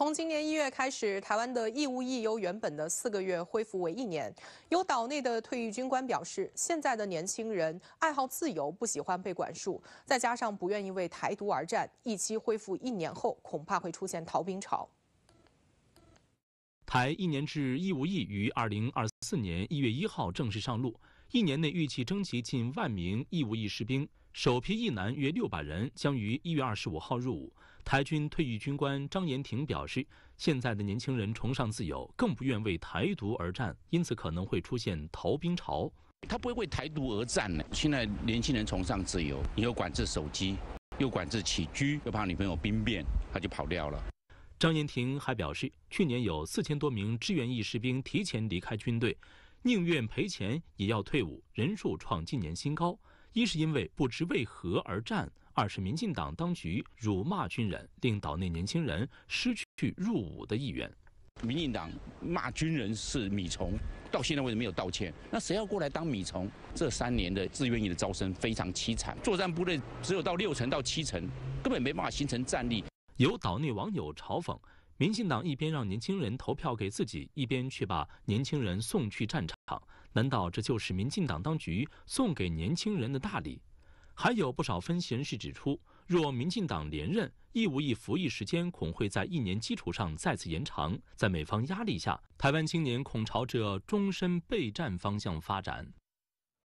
从今年一月开始，台湾的义务役由原本的四个月恢复为一年。有岛内的退役军官表示，现在的年轻人爱好自由，不喜欢被管束，再加上不愿意为台独而战，一期恢复一年后，恐怕会出现逃兵潮。台一年制义务役于二零二四年一月一号正式上路。一年内预计征集近万名义务役士兵，首批役男约六百人将于一月二十五号入伍。台军退役军官张延廷表示，现在的年轻人崇尚自由，更不愿为台独而战，因此可能会出现逃兵潮。他不会为台独而战呢。现在年轻人崇尚自由，又管制手机，又管制起居，又怕女朋友兵变，他就跑掉了。张延廷还表示，去年有四千多名志愿役士兵提前离开军队。宁愿赔钱也要退伍，人数创近年新高。一是因为不知为何而战，二是民进党当局辱骂军人，令岛内年轻人失去入伍的意愿。民进党骂军人是米虫，到现在为止没有道歉。那谁要过来当米虫？这三年的自愿役的招生非常凄惨，作战部队只有到六成到七成，根本没办法形成战力。有岛内网友嘲讽。民进党一边让年轻人投票给自己，一边却把年轻人送去战场，难道这就是民进党当局送给年轻人的大礼？还有不少分析人士指出，若民进党连任，义务役服役时间恐会在一年基础上再次延长。在美方压力下，台湾青年恐朝着终身备战方向发展。